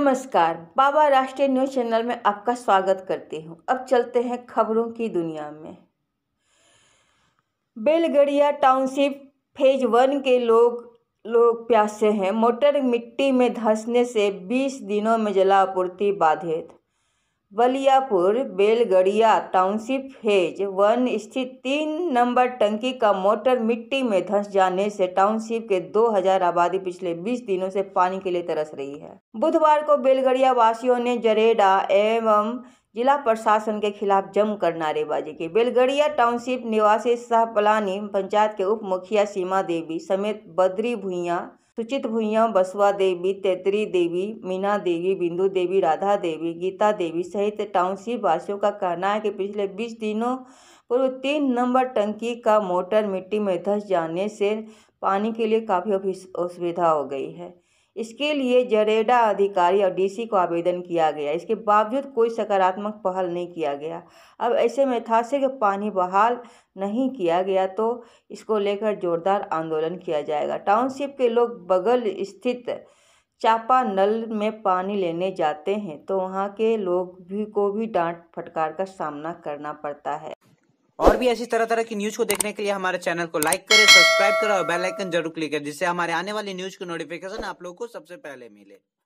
नमस्कार बाबा राष्ट्रीय news channel में आपका स्वागत करती हूँ अब चलते हैं खबरों की दुनिया में बेलगड़िया टाउनशिप फेज वन के लोग लोग प्यासे हैं मोटर मिट्टी में धंसने से 20 दिनों में जलापूर्ति बाधित बलियापुर बेलगड़िया टाउनशिप हेज वन स्थित तीन नंबर टंकी का मोटर मिट्टी में धंस जाने से टाउनशिप के 2000 आबादी पिछले 20 दिनों से पानी के लिए तरस रही है बुधवार को बेलगड़िया वासियों ने जरेडा एवं जिला प्रशासन के खिलाफ जमकर नारेबाजी की बेलगड़िया टाउनशिप निवासी शाह पलानी पंचायत के उप मुखिया सीमा देवी समेत बद्री भूया सुचित भुइया बसवा देवी तैतरी देवी मीना देवी बिंदु देवी राधा देवी गीता देवी सहित टाउनशिप वासियों का कहना है कि पिछले 20 दिनों पूर्व तीन नंबर टंकी का मोटर मिट्टी में धंस जाने से पानी के लिए काफ़ी असुविधा हो गई है इसके लिए जरेडा अधिकारी और डीसी को आवेदन किया गया इसके बावजूद कोई सकारात्मक पहल नहीं किया गया अब ऐसे में थासे का पानी बहाल नहीं किया गया तो इसको लेकर जोरदार आंदोलन किया जाएगा टाउनशिप के लोग बगल स्थित चापा नल में पानी लेने जाते हैं तो वहाँ के लोग भी को भी डांट फटकार का सामना करना पड़ता है और भी ऐसी तरह तरह की न्यूज को देखने के लिए हमारे चैनल को लाइक करें सब्सक्राइब करें और बेल आइकन जरूर क्लिक करें जिससे हमारे आने वाली न्यूज की नोटिफिकेशन आप लोग को सबसे पहले मिले